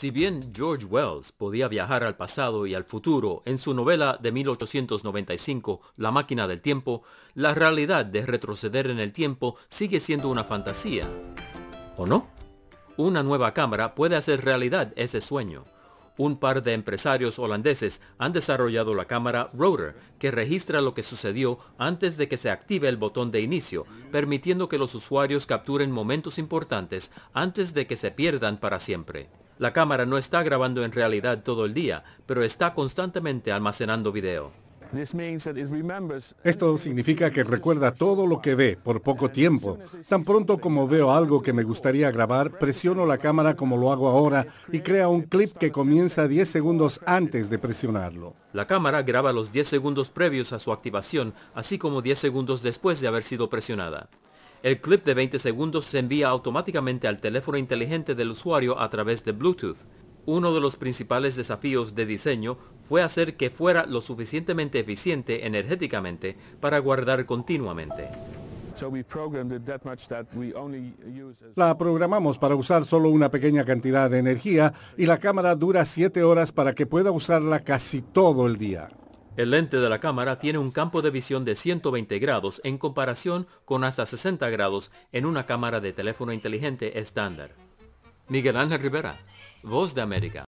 Si bien George Wells podía viajar al pasado y al futuro en su novela de 1895, La máquina del tiempo, la realidad de retroceder en el tiempo sigue siendo una fantasía. ¿O no? Una nueva cámara puede hacer realidad ese sueño. Un par de empresarios holandeses han desarrollado la cámara Rotor, que registra lo que sucedió antes de que se active el botón de inicio, permitiendo que los usuarios capturen momentos importantes antes de que se pierdan para siempre. La cámara no está grabando en realidad todo el día, pero está constantemente almacenando video. Esto significa que recuerda todo lo que ve por poco tiempo. Tan pronto como veo algo que me gustaría grabar, presiono la cámara como lo hago ahora y crea un clip que comienza 10 segundos antes de presionarlo. La cámara graba los 10 segundos previos a su activación, así como 10 segundos después de haber sido presionada. El clip de 20 segundos se envía automáticamente al teléfono inteligente del usuario a través de Bluetooth. Uno de los principales desafíos de diseño fue hacer que fuera lo suficientemente eficiente energéticamente para guardar continuamente. La programamos para usar solo una pequeña cantidad de energía y la cámara dura 7 horas para que pueda usarla casi todo el día. El lente de la cámara tiene un campo de visión de 120 grados en comparación con hasta 60 grados en una cámara de teléfono inteligente estándar. Miguel Ángel Rivera, Voz de América.